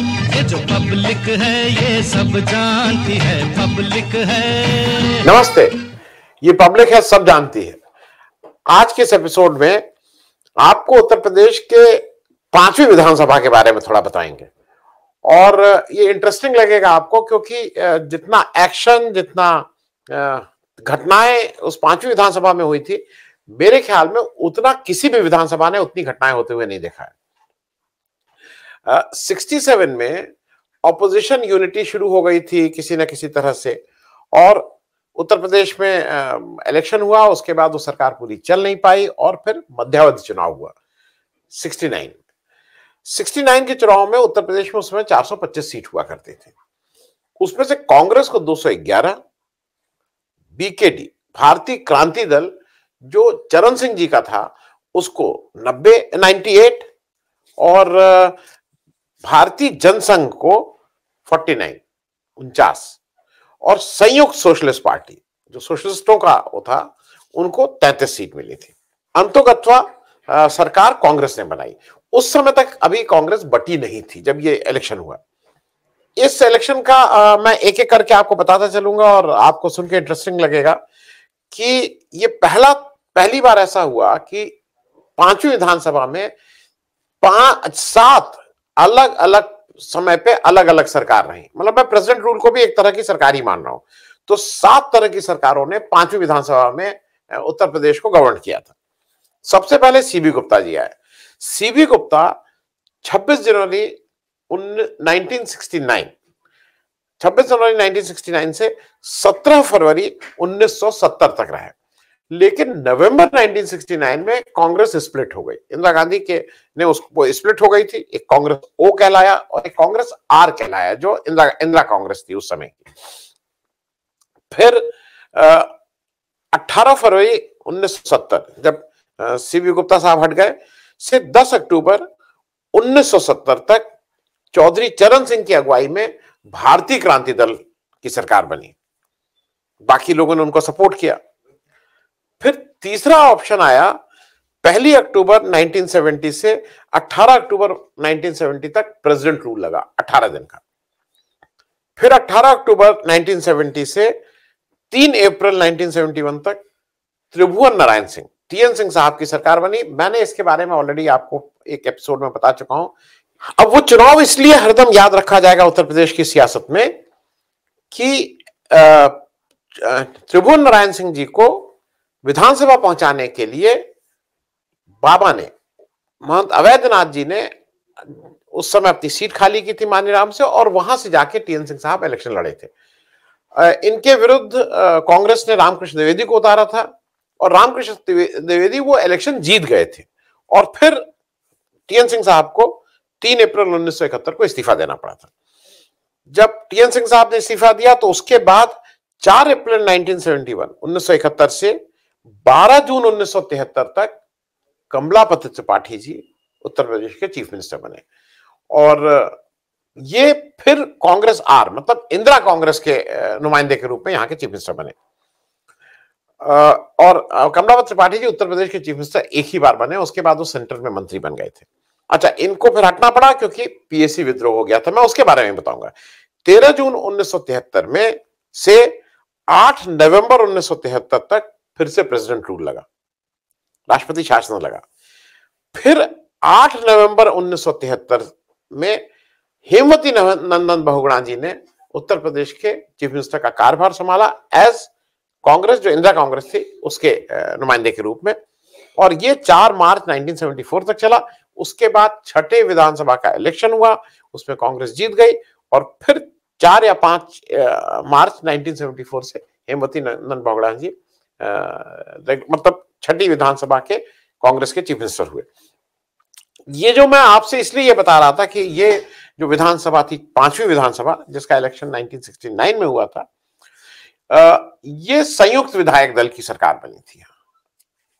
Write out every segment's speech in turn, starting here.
जो पब्लिक है नमस्ते ये पब्लिक है सब जानती है आज के इस एपिसोड में आपको उत्तर प्रदेश के पांचवी विधानसभा के बारे में थोड़ा बताएंगे और ये इंटरेस्टिंग लगेगा आपको क्योंकि जितना एक्शन जितना घटनाएं उस पांचवी विधानसभा में हुई थी मेरे ख्याल में उतना किसी भी विधानसभा ने उतनी घटनाएं होते हुए नहीं देखा है सिक्सटी सेवन में ऑपोजिशन यूनिटी शुरू हो गई थी किसी ना किसी तरह से और उत्तर प्रदेश में इलेक्शन हुआ उसके बाद वो सरकार पूरी चल नहीं पाई और फिर मध्यावधि चुनाव हुआ 69 69 के चुनाव में उत्तर प्रदेश में उसमें 425 सीट हुआ करते थे उसमें से कांग्रेस को 211 बीकेडी भारतीय क्रांति दल जो चरण सिंह जी का था उसको 90 98 और भारतीय जनसंघ को 49 उनचास और संयुक्त सोशलिस्ट पार्टी जो सोशलिस्टों का वो था उनको 33 सीट मिली थी अंतोगत्वा सरकार कांग्रेस ने बनाई उस समय तक अभी कांग्रेस बटी नहीं थी जब ये इलेक्शन हुआ इस इलेक्शन का आ, मैं एक एक करके आपको बताता चलूंगा और आपको सुन के इंटरेस्टिंग लगेगा कि ये पहला पहली बार ऐसा हुआ कि पांचवी विधानसभा में पांच सात अलग अलग समय पे अलग अलग सरकार रही मतलब मैं प्रेसिडेंट रूल को भी एक तरह की सरकार ही मान रहा हूं तो सात तरह की सरकारों ने पांचवी विधानसभा में उत्तर प्रदेश को गवर्न किया था सबसे पहले सीबी गुप्ता जी आए सीबी गुप्ता 26 जनवरी 1969 26 जनवरी 1969 से 17 फरवरी 1970 तक रहे लेकिन नवंबर 1969 में कांग्रेस स्प्लिट हो गई इंदिरा गांधी के ने उसको स्प्लिट हो गई थी एक कांग्रेस ओ कहलाया और एक कांग्रेस आर कहलाया जो इंदिरा इंदिरा कांग्रेस थी उस समय की फिर अठारह फरवरी 1970 जब सीबी गुप्ता साहब हट गए से 10 अक्टूबर 1970 तक चौधरी चरण सिंह की अगुवाई में भारतीय क्रांति दल की सरकार बनी बाकी लोगों ने उनको सपोर्ट किया फिर तीसरा ऑप्शन आया पहली अक्टूबर 1970 से 18 अक्टूबर 1970 तक प्रेसिडेंट रूल लगा 18 दिन का फिर 18 अक्टूबर 1970 से 3 अप्रैल 1971 तक त्रिभुवन नारायण सिंह टीएन सिंह साहब की सरकार बनी मैंने इसके बारे में ऑलरेडी आपको एक एपिसोड में बता चुका हूं अब वो चुनाव इसलिए हरदम याद रखा जाएगा उत्तर प्रदेश की सियासत में कि त्रिभुवन नारायण सिंह जी को विधानसभा पहुंचाने के लिए बाबा ने महंत अवैधनाथ जी ने उस समय अपनी सीट खाली की थी मानीराम से और वहां से जाके टीएन सिंह साहब इलेक्शन लड़े थे इनके विरुद्ध कांग्रेस ने रामकृष्ण द्विवेदी को उतारा था और रामकृष्ण द्विवेदी वो इलेक्शन जीत गए थे और फिर टीएन सिंह साहब को तीन अप्रैल उन्नीस को इस्तीफा देना पड़ा था जब टीएन सिंह साहब ने इस्तीफा दिया तो उसके बाद चार अप्रैल 1971 1971 से 12 जून 1973 तक कमलापत त्रिपाठी जी उत्तर प्रदेश के चीफ मिनिस्टर बने और ये फिर कांग्रेस आर मतलब इंदिरा कांग्रेस के नुमाइंदे के रूप में यहां के चीफ मिनिस्टर बने और कमलापत त्रिपाठी जी उत्तर प्रदेश के चीफ मिनिस्टर एक ही बार बने उसके बाद वो सेंटर में मंत्री बन गए थे अच्छा इनको फिर हटना पड़ा क्योंकि पीएससी विद्रोह हो गया था मैं उसके बारे में बताऊंगा तेरह जून उन्नीस में से आठ नवंबर उन्नीस तक फिर से प्रेसिडेंट रूल लगा राष्ट्रपति शासन लगा फिर 8 नवंबर 1973 में हेमवती नंदन बहुगुणा जी ने उत्तर प्रदेश के चीफ मिनिस्टर का कार्यभार संभाला एज कांग्रेस जो इंदिरा कांग्रेस थी उसके नुमाइंदे के रूप में और ये 4 मार्च 1974 तक चला उसके बाद छठे विधानसभा का इलेक्शन हुआ उसमें कांग्रेस जीत गई और फिर चार या पांच मार्च 1974 से हेमवती नंदन बहुगुणा जी मतलब छठी विधानसभा के कांग्रेस के चीफ मिनिस्टर हुए ये जो मैं आपसे इसलिए ये बता रहा था कि ये जो विधानसभा थी पांचवी विधानसभा जिसका इलेक्शन 1969 में हुआ था ये संयुक्त विधायक दल की सरकार बनी थी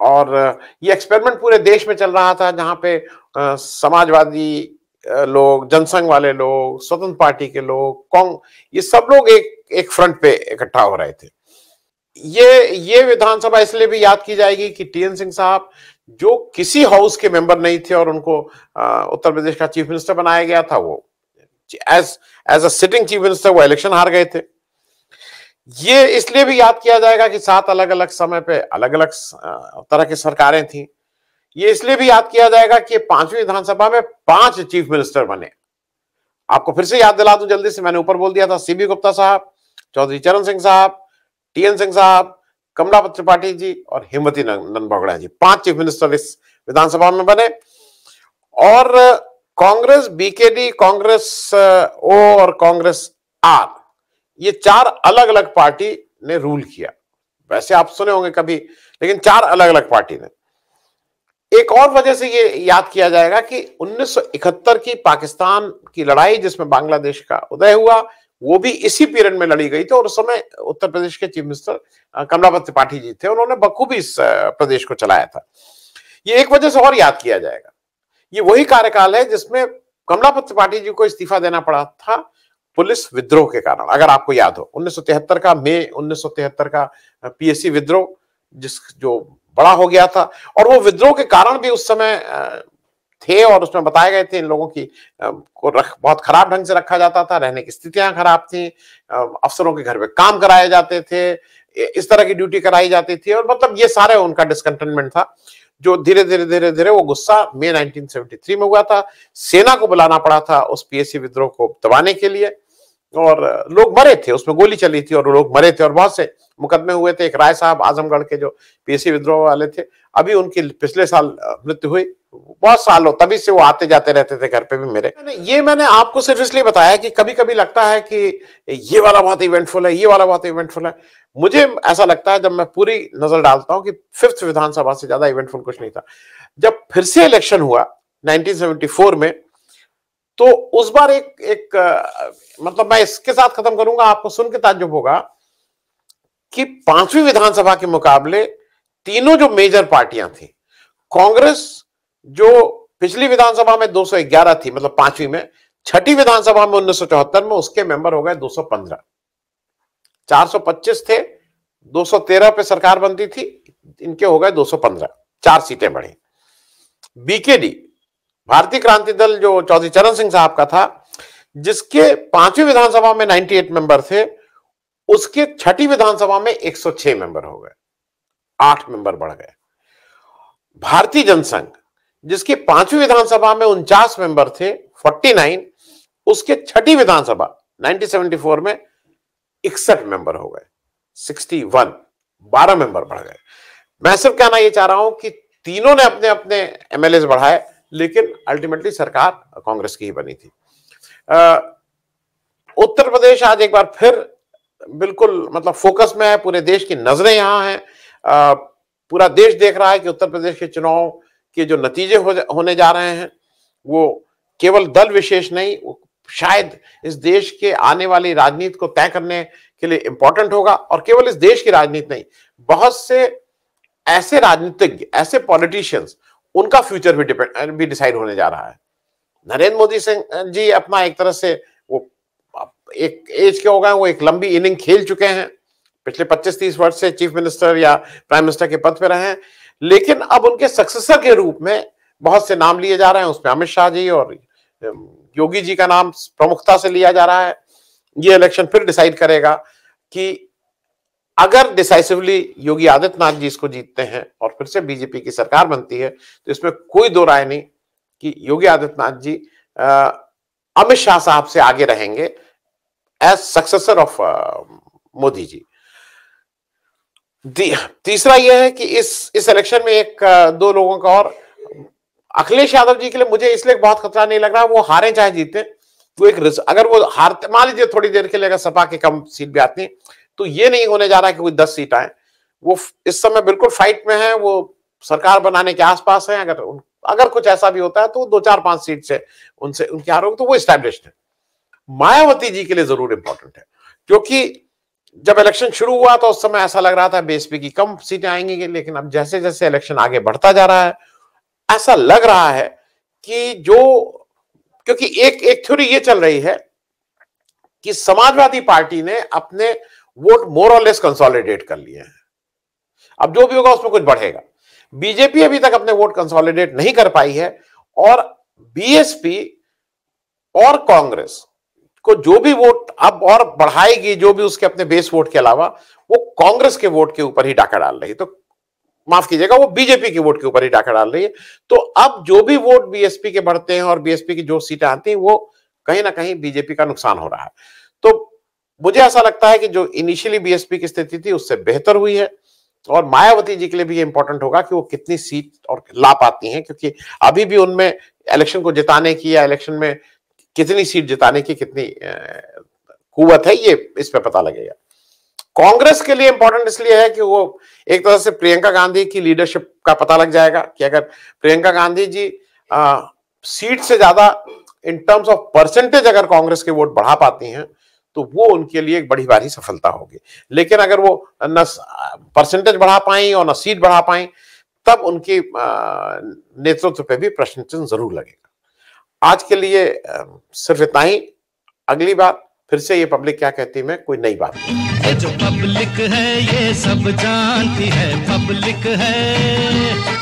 और ये एक्सपेरिमेंट पूरे देश में चल रहा था जहां पे समाजवादी लोग जनसंघ वाले लोग स्वतंत्र पार्टी के लोग कांग ये सब लोग एक एक फ्रंट पे इकट्ठा हो रहे थे ये ये विधानसभा इसलिए भी याद की जाएगी कि टीएन सिंह साहब जो किसी हाउस के मेंबर नहीं थे और उनको उत्तर प्रदेश का चीफ मिनिस्टर बनाया गया था वो as as a sitting chief minister वो इलेक्शन हार गए थे ये इसलिए भी याद किया जाएगा कि सात अलग अलग समय पे अलग अलग तरह की सरकारें थी ये इसलिए भी याद किया जाएगा कि पांचवी विधानसभा में पांच चीफ मिनिस्टर बने आपको फिर से याद दिला दूं जल्दी से मैंने ऊपर बोल दिया था सीबी गुप्ता साहब चौधरी चरण सिंह साहब टीएन सिंह साहब कमलापत त्रिपाठी जी और हेमवती नंदन भोगड़ा जी पांच चीफ मिनिस्टर इस विधानसभा में बने और कांग्रेस बीकेडी कांग्रेस ओ और कांग्रेस आर ये चार अलग अलग पार्टी ने रूल किया वैसे आप सुने होंगे कभी लेकिन चार अलग अलग पार्टी ने एक और वजह से ये याद किया जाएगा कि 1971 की पाकिस्तान की लड़ाई जिसमें बांग्लादेश का उदय हुआ वो भी इसी पीरियड में लड़ी गई थी और उस समय उत्तर प्रदेश के चीफ मिनिस्टर कमलापत त्रिपाठी जी थे उन्होंने बखूबी इस प्रदेश को चलाया था ये एक वजह से और याद किया जाएगा ये वही कार्यकाल है जिसमें कमलापत त्रिपाठी जी को इस्तीफा देना पड़ा था पुलिस विद्रोह के कारण अगर आपको याद हो उन्नीस का मई उन्नीस का पीएससी विद्रोह जिस जो बड़ा हो गया था और वो विद्रोह के कारण भी उस समय थे और उसमें बताए गए थे इन लोगों की को रख बहुत खराब ढंग से रखा जाता था रहने की स्थितियां खराब थी अफसरों के घर पे काम कराए जाते थे इस तरह की ड्यूटी कराई जाती थी और मतलब ये सारे उनका डिसकंटेनमेंट था जो धीरे धीरे धीरे धीरे वो गुस्सा मे 1973 में हुआ था सेना को बुलाना पड़ा था उस पीएससी विद्रोह को दबाने के लिए और लोग मरे थे उसमें गोली चली थी और लोग मरे थे और बहुत से मुकदमे हुए थे एक राय साहब आजमगढ़ के जो पीएससी विद्रोह वाले थे अभी उनकी पिछले साल मृत्यु हुई बहुत साल हो तभी से वो आते जाते रहते थे घर पे भी मेरे ये मैंने आपको सिर्फ इसलिए बताया कि कभी कभी लगता है कि ये वाला बहुत इवेंटफुल है ये वाला बहुत इवेंटफुल है मुझे ऐसा लगता है जब मैं पूरी नजर डालता हूँ कि फिफ्थ विधानसभा से ज्यादा इवेंटफुल कुछ नहीं था जब फिर से इलेक्शन हुआ 1974 में तो उस बार एक एक मतलब मैं इसके साथ खत्म करूंगा आपको सुन के ताजुब होगा कि पांचवी विधानसभा के मुकाबले तीनों जो मेजर पार्टियां थी कांग्रेस जो पिछली विधानसभा में 211 थी मतलब पांचवी में छठी विधानसभा में उन्नीस में उसके मेंबर हो गए 215 425 थे 213 पे सरकार बनती थी इनके हो गए 215 चार सीटें बढ़ी बीकेडी भारतीय क्रांति दल जो चौधरी चरण सिंह साहब का था जिसके पांचवी विधानसभा में 98 मेंबर थे उसके छठी विधानसभा में 106 मेंबर हो गए आठ मेंबर बढ़ गए भारतीय जनसंघ जिसकी पांचवी विधानसभा में उनचास मेंबर थे 49 उसके छठी विधानसभा 1974 में इकसठ मेंबर हो गए 61 बारह मेंबर बढ़ गए मैं सिर्फ कहना यह चाह रहा हूं कि तीनों ने अपने अपने एमएलए बढ़ाए लेकिन अल्टीमेटली सरकार कांग्रेस की ही बनी थी आ, उत्तर प्रदेश आज एक बार फिर बिल्कुल मतलब फोकस में है पूरे देश की नजरें यहां हैं पूरा देश देख रहा है कि उत्तर प्रदेश के चुनाव के जो नतीजे हो, जा, होने जा रहे हैं वो केवल दल विशेष नहीं शायद इस देश के आने वाली राजनीति को तय करने के लिए इंपॉर्टेंट होगा और केवल इस देश की राजनीति नहीं बहुत से ऐसे राजनीतिज्ञ ऐसे पॉलिटिशियंस उनका फ्यूचर भी डिपेंड भी डिसाइड होने जा रहा है नरेंद्र मोदी सिंह जी अपना एक तरह से वो एक एज के हो गए वो एक लंबी इनिंग खेल चुके हैं पिछले 25-30 वर्ष से चीफ मिनिस्टर या प्राइम मिनिस्टर के पद पर रहे हैं लेकिन अब उनके सक्सेसर के रूप में बहुत से नाम लिए जा रहे हैं उसमें अमित शाह जी और योगी जी का नाम प्रमुखता से लिया जा रहा है ये इलेक्शन फिर डिसाइड करेगा कि अगर डिसाइसिवली योगी आदित्यनाथ जी इसको जीतते हैं और फिर से बीजेपी की सरकार बनती है तो इसमें कोई दो राय नहीं कि योगी आदित्यनाथ जी अमित शाह साहब से आगे रहेंगे as successor of Modi ji तीसरा यह है कि इस इस इलेक्शन में एक दो लोगों का और अखिलेश यादव जी के लिए मुझे इसलिए बहुत खतरा नहीं लग रहा वो हारे चाहे जीते वो एक अगर वो हारते मान लीजिए थोड़ी देर के लिए अगर सपा की कम सीट भी आती तो ये नहीं होने जा रहा कि कोई दस सीट आए वो इस समय बिल्कुल फाइट में है वो सरकार बनाने के आसपास है अगर अगर कुछ ऐसा भी होता है तो दो चार पांच सीट से उनसे उनकी हार होगी तो वो स्टैब्लिश है मायावती जी के लिए जरूर इंपॉर्टेंट है क्योंकि जब इलेक्शन शुरू हुआ तो उस समय ऐसा लग रहा था बीएसपी की कम सीटें आएंगी लेकिन अब जैसे जैसे इलेक्शन आगे बढ़ता जा रहा है ऐसा लग रहा है कि जो क्योंकि एक एक थ्योरी ये चल रही है कि समाजवादी पार्टी ने अपने वोट मोर और लेस कंसोलिडेट कर लिए हैं अब जो भी होगा उसमें कुछ बढ़ेगा बीजेपी अभी तक अपने वोट कंसोलिडेट नहीं कर पाई है और बीएसपी और कांग्रेस को जो भी वोट अब और बढ़ाएगी जो भी उसके अपने बेस वोट के अलावा वो कांग्रेस के वोट के ऊपर ही डाका डाल रही है तो माफ कीजिएगा वो बीजेपी के वोट के ऊपर ही डाका डाल रही है तो अब जो भी वोट बीएसपी के बढ़ते हैं और बीएसपी की जो सीटें आती हैं वो कहीं ना कहीं बीजेपी का नुकसान हो रहा है तो मुझे ऐसा लगता है कि जो इनिशियली बीएसपी की स्थिति थी उससे बेहतर हुई है और मायावती जी के लिए भी ये इंपॉर्टेंट होगा कि वो कितनी सीट और ला पाती हैं क्योंकि अभी भी उनमें इलेक्शन को जिताने की या इलेक्शन में कितनी सीट जिताने की कितनी कुवत है ये इस पर पता लगेगा कांग्रेस के लिए इंपॉर्टेंट इसलिए है कि वो एक तरह से प्रियंका गांधी की लीडरशिप का पता लग जाएगा कि अगर प्रियंका गांधी जी आ, सीट से ज्यादा इन टर्म्स ऑफ परसेंटेज अगर कांग्रेस के वोट बढ़ा पाती हैं तो वो उनके लिए एक बड़ी भारी सफलता होगी लेकिन अगर वो न परसेंटेज बढ़ा पाए और न सीट बढ़ा पाए तब उनके नेतृत्व पर भी प्रश्न चिन्ह जरूर लगेगा आज के लिए सिर्फ इतना ही अगली बार फिर से ये पब्लिक क्या कहती है कोई नई बात जो पब्लिक है ये सब जानती है पब्लिक है